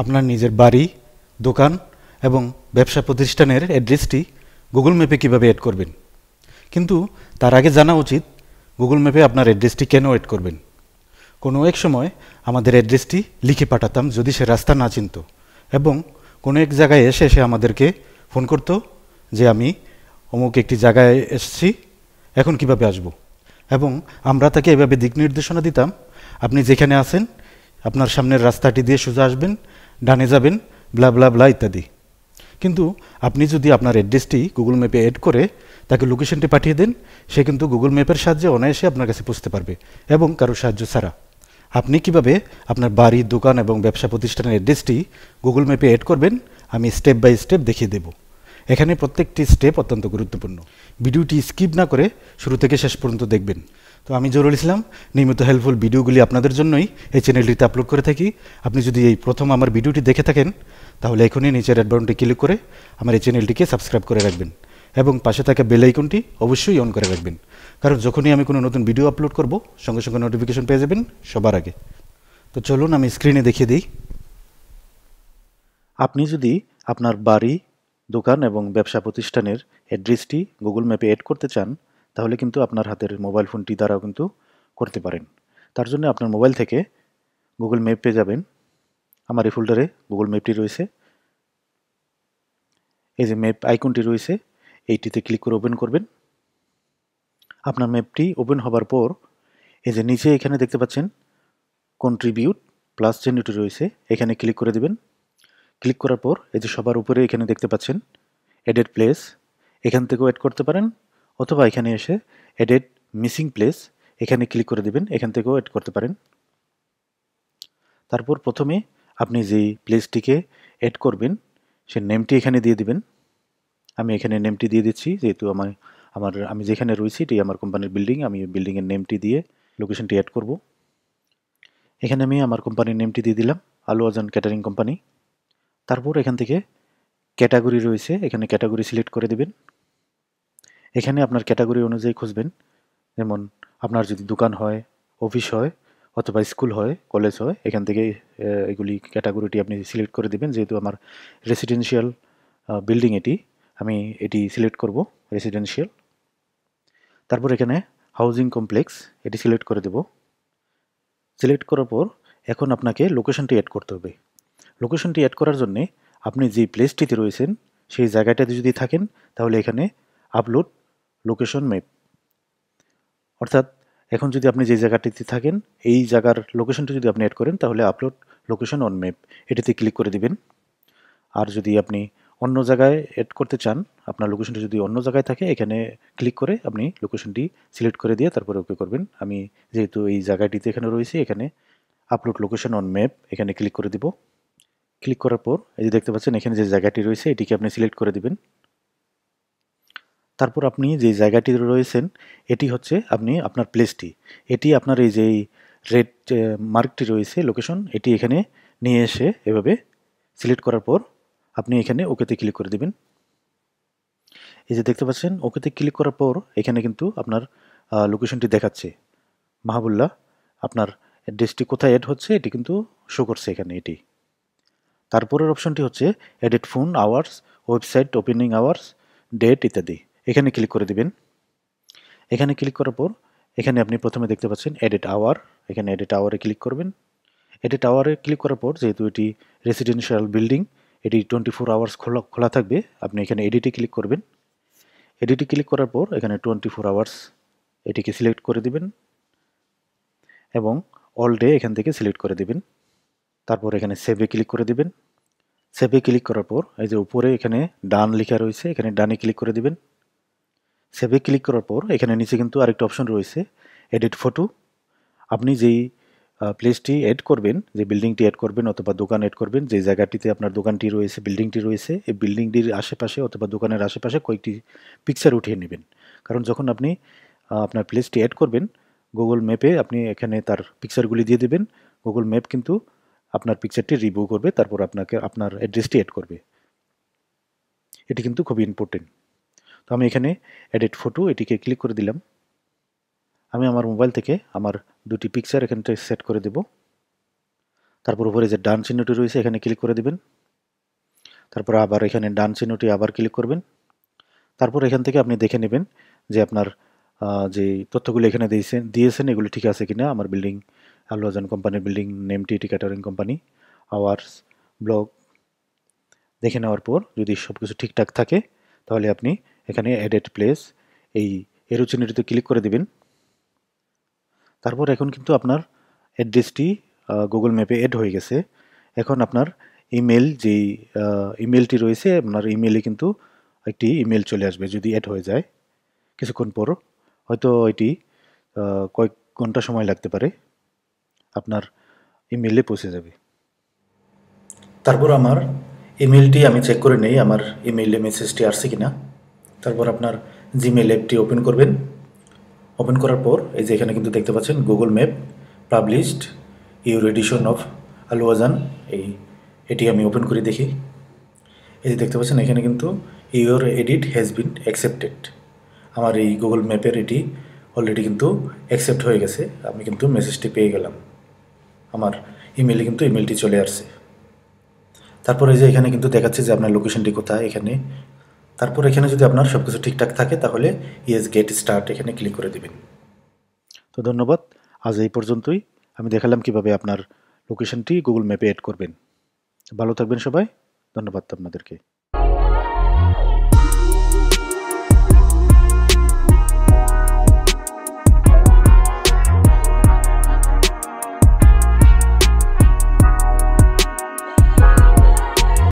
আপনার নিজের বাড়ি দোকান এবং ব্যবসা প্রতিষ্ঠানের অ্যাড্রেসটি গুগল ম্যাপে কিভাবে অ্যাড করবেন কিন্তু তার আগে জানা উচিত গুগল ম্যাপে আপনার অ্যাড্রেসটি কেন অ্যাড করবেন কোনো এক সময় আমাদের অ্যাড্রেসটি লিখে পাঠাতাম যদি সে রাস্তা না চিনত এবং কোনো এক জায়গায় এসে সে আমাদেরকে ফোন করত যে আমি অমুক একটি জায়গায় এসেছি এখন কিভাবে আসব এবং আমরা তাকে এভাবে দিক নির্দেশনা দিতাম আপনি যেখানে আছেন আপনার সামনের রাস্তাটি দিয়ে সোজা আসবেন ডানে যাবেন ব্লা ব্লা ব্লা ইত্যাদি কিন্তু আপনি যদি আপনার অ্যাড্রেসটি গুগল ম্যাপে অ্যাড করে তাকে লোকেশনটি পাঠিয়ে দেন সে কিন্তু গুগল ম্যাপের সাহায্যে অনায়াসে আপনার কাছে পুষতে পারবে এবং কারো সাহায্য ছাড়া আপনি কিভাবে আপনার বাড়ি দোকান এবং ব্যবসা প্রতিষ্ঠানের অ্যাড্রেসটি গুগল ম্যাপে অ্যাড করবেন আমি স্টেপ বাই স্টেপ দেখিয়ে দেবো এখানে প্রত্যেকটি স্টেপ অত্যন্ত গুরুত্বপূর্ণ ভিডিওটি স্কিপ না করে শুরু থেকে শেষ পর্যন্ত দেখবেন তো আমি জরুল ইসলাম নিয়মিত হেল্পফুল ভিডিওগুলি আপনাদের জন্যই এই চ্যানেলটিতে আপলোড করে থাকি আপনি যদি এই প্রথম আমার ভিডিওটি দেখে থাকেন তাহলে এখনই নিচের অ্যাডবাউনটি ক্লিক করে আমার এই চ্যানেলটিকে সাবস্ক্রাইব করে রাখবেন এবং পাশে থাকা বেল আইকনটি অবশ্যই অন করে রাখবেন কারণ যখনই আমি কোনো নতুন ভিডিও আপলোড করব সঙ্গে সঙ্গে নোটিফিকেশন পেয়ে যাবেন সবার আগে তো চলুন আমি স্ক্রিনে দেখিয়ে দিই আপনি যদি আপনার বাড়ি দোকান এবং ব্যবসা প্রতিষ্ঠানের অ্যাড্রেসটি গুগল ম্যাপে অ্যাড করতে চান তাহলে কিন্তু আপনার হাতের মোবাইল ফোনটি দ্বারাও কিন্তু করতে পারেন তার জন্য আপনার মোবাইল থেকে গুগল ম্যাপে যাবেন আমার এই ফোল্ডারে গুগল ম্যাপটি রয়েছে এই যে ম্যাপ আইকনটি রয়েছে এইটিতে ক্লিক করে ওপেন করবেন আপনার ম্যাপটি ওপেন হবার পর এই যে নিচে এখানে দেখতে পাচ্ছেন কন্ট্রিবিউট প্লাস চিহ্নটি রয়েছে এখানে ক্লিক করে দেবেন ক্লিক করার পর এই যে সবার উপরে এখানে দেখতে পাচ্ছেন এডেড প্লেস এখান থেকেও অ্যাড করতে পারেন অথবা এখানে এসে এডেড মিসিং প্লেস এখানে ক্লিক করে দেবেন এখান থেকেও অ্যাড করতে পারেন তারপর প্রথমে আপনি যেই প্লেসটিকে অ্যাড করবেন সে নেমটি এখানে দিয়ে দিবেন আমি এখানে নেমটি দিয়ে দিচ্ছি যেহেতু আমার আমার আমি যেখানে রয়েছি এটি আমার কোম্পানির বিল্ডিং আমি বিল্ডিংয়ের নেমটি দিয়ে লোকেশনটি অ্যাড করব এখানে আমি আমার কোম্পানির নেমটি দিয়ে দিলাম আলু আজান ক্যাটারিং কোম্পানি তারপর এখান থেকে ক্যাটাগরি রয়েছে এখানে ক্যাটাগরি সিলেক্ট করে দেবেন এখানে আপনার ক্যাটাগরি অনুযায়ী খুঁজবেন যেমন আপনার যদি দোকান হয় অফিস হয় অথবা স্কুল হয় কলেজ হয় এখান থেকে এগুলি ক্যাটাগরিটি আপনি সিলেক্ট করে দেবেন যেহেতু আমার রেসিডেন্সিয়াল বিল্ডিং এটি আমি এটি সিলেক্ট করব রেসিডেন্সিয়াল তারপর এখানে হাউজিং কমপ্লেক্স এটি সিলেক্ট করে দেব সিলেক্ট করার পর এখন আপনাকে লোকেশনটি অ্যাড করতে হবে লোকেশনটি অ্যাড করার জন্যে আপনি যে প্লেসটিতে রয়েছেন সেই জায়গাটাতে যদি থাকেন তাহলে এখানে আপলোড লোকেশন ম্যাপ অর্থাৎ এখন যদি আপনি যে জায়গাটিতে থাকেন এই জায়গার লোকেশনটি যদি আপনি অ্যাড করেন তাহলে আপলোড লোকেশন অন ম্যাপ এটিতে ক্লিক করে দিবেন আর যদি আপনি অন্য জায়গায় অ্যাড করতে চান আপনার লোকেশনটি যদি অন্য জায়গায় থাকে এখানে ক্লিক করে আপনি লোকেশনটি সিলেক্ট করে দিয়ে তারপরে ওকে করবেন আমি যেহেতু এই জায়গাটিতে এখানে রয়েছি এখানে আপলোড লোকেশন অন ম্যাপ এখানে ক্লিক করে দিব ক্লিক করার পর এই যে দেখতে পাচ্ছেন এখানে যে জায়গাটি রয়েছে এটিকে আপনি সিলেক্ট করে দিবেন তারপর আপনি যে জায়গাটি রয়েছেন এটি হচ্ছে আপনি আপনার প্লেসটি এটি আপনার এই যে রেড মার্কটি রয়েছে লোকেশন এটি এখানে নিয়ে এসে এভাবে সিলেক্ট করার পর আপনি এখানে ওকেতে ক্লিক করে দেবেন এই যে দেখতে পাচ্ছেন ওকেতে ক্লিক করার পর এখানে কিন্তু আপনার লোকেশনটি দেখাচ্ছে মাহাবুল্লাহ আপনার অ্যাড্রেসটি কোথায় অ্যাড হচ্ছে এটি কিন্তু শো করছে এখানে এটি তারপরের অপশনটি হচ্ছে edit phone hours website opening hours date ইত্যাদি এখানে ক্লিক করে দিবেন এখানে ক্লিক করার পর এখানে আপনি প্রথমে দেখতে পাচ্ছেন এডিট আওয়ার এখানে এডিট আওয়ারে ক্লিক করবেন এডিট আওয়ারে ক্লিক করার পর যেহেতু এটি রেসিডেন্সিয়াল বিল্ডিং এটি টোয়েন্টি ফোর আওয়ার্স খোলা খোলা থাকবে আপনি এখানে এডিটে ক্লিক করবেন এডিটে ক্লিক করার পর এখানে টোয়েন্টি ফোর আওয়ার্স এটিকে সিলেক্ট করে দিবেন এবং অল ডে এখান থেকে সিলেক্ট করে দিবেন তারপর এখানে সেভে ক্লিক করে দিবেন সেভে ক্লিক করার পর এই যে উপরে এখানে ডান লেখা রয়েছে এখানে ডানে ক্লিক করে দিবেন সেভে ক্লিক করার পর এখানে নিচে কিন্তু আরেকটা অপশন রয়েছে এডিট ফটো আপনি যেই প্লেসটি অ্যাড করবেন যে বিল্ডিংটি অ্যাড করবেন অথবা দোকান অ্যাড করবেন যে জায়গাটিতে আপনার দোকানটি রয়েছে বিল্ডিংটি রয়েছে এই বিল্ডিংটির আশেপাশে অথবা দোকানের আশেপাশে কয়েকটি পিকচার উঠিয়ে নেবেন কারণ যখন আপনি আপনার প্লেসটি অ্যাড করবেন গুগল ম্যাপে আপনি এখানে তার পিকচারগুলি দিয়ে দেবেন গুগল ম্যাপ কিন্তু আপনার পিকচারটি রিভিউ করবে তারপর আপনাকে আপনার অ্যাড্রেসটি অ্যাড করবে এটি কিন্তু খুবই ইম্পর্টেন্ট তো আমি এখানে এডিট ফটো এটিকে ক্লিক করে দিলাম আমি আমার মোবাইল থেকে আমার দুটি পিকচার থেকে সেট করে দেব তারপর উপরে যে ডান চিহ্নটি রয়েছে এখানে ক্লিক করে দেবেন তারপর আবার এখানে ডান চিহ্নটি আবার ক্লিক করবেন তারপর এখান থেকে আপনি দেখে নেবেন যে আপনার যে তথ্যগুলো এখানে দিয়েছেন দিয়েছেন এগুলো ঠিক আছে কিনা আমার বিল্ডিং Alroz কোম্পানির বিল্ডিং নেম টি টি ক্যাটারিং কোম্পানি আওয়ার্স ব্লগ দেখে নেওয়ার পর যদি সব কিছু ঠিকঠাক থাকে তাহলে আপনি এখানে অ্যাডেড প্লেস এই এরোচিনিটিতে ক্লিক করে দেবেন তারপর এখন কিন্তু আপনার অ্যাড্রেসটি গুগল ম্যাপে অ্যাড হয়ে গেছে এখন আপনার ইমেল যেই ইমেলটি রয়েছে আপনার ইমেলে কিন্তু একটি ইমেল চলে আসবে যদি অ্যাড হয়ে যায় কিছুক্ষণ পর হয়তো এটি কয়েক ঘন্টা সময় লাগতে পারে আপনার ইমেলে পৌঁছে যাবে তারপর আমার ইমেলটি আমি চেক করে নেই আমার ইমেলে মেসেজটি আসছে কিনা তারপর আপনার জিমেল অ্যাপটি ওপেন করবেন ওপেন করার পর এই যে এখানে কিন্তু দেখতে পাচ্ছেন Google map published your edition of আলুয়াজান এই এটি আমি ওপেন করে দেখি এই যে দেখতে পাচ্ছেন এখানে কিন্তু your edit has been accepted আমার এই গুগল ম্যাপের এটি অলরেডি কিন্তু অ্যাকসেপ্ট হয়ে গেছে আমি কিন্তু মেসেজটি পেয়ে গেলাম আমার ইমেলে কিন্তু ইমেলটি চলে আসছে তারপরে যে এখানে কিন্তু দেখাচ্ছে যে আপনার লোকেশনটি কোথায় এখানে তারপর এখানে যদি আপনার সব কিছু ঠিকঠাক থাকে তাহলে ইয়েস গেট স্টার্ট এখানে ক্লিক করে দেবেন তো ধন্যবাদ আজ এই পর্যন্তই আমি দেখালাম কিভাবে আপনার লোকেশনটি গুগল ম্যাপে অ্যাড করবেন ভালো থাকবেন সবাই ধন্যবাদ আপনাদেরকে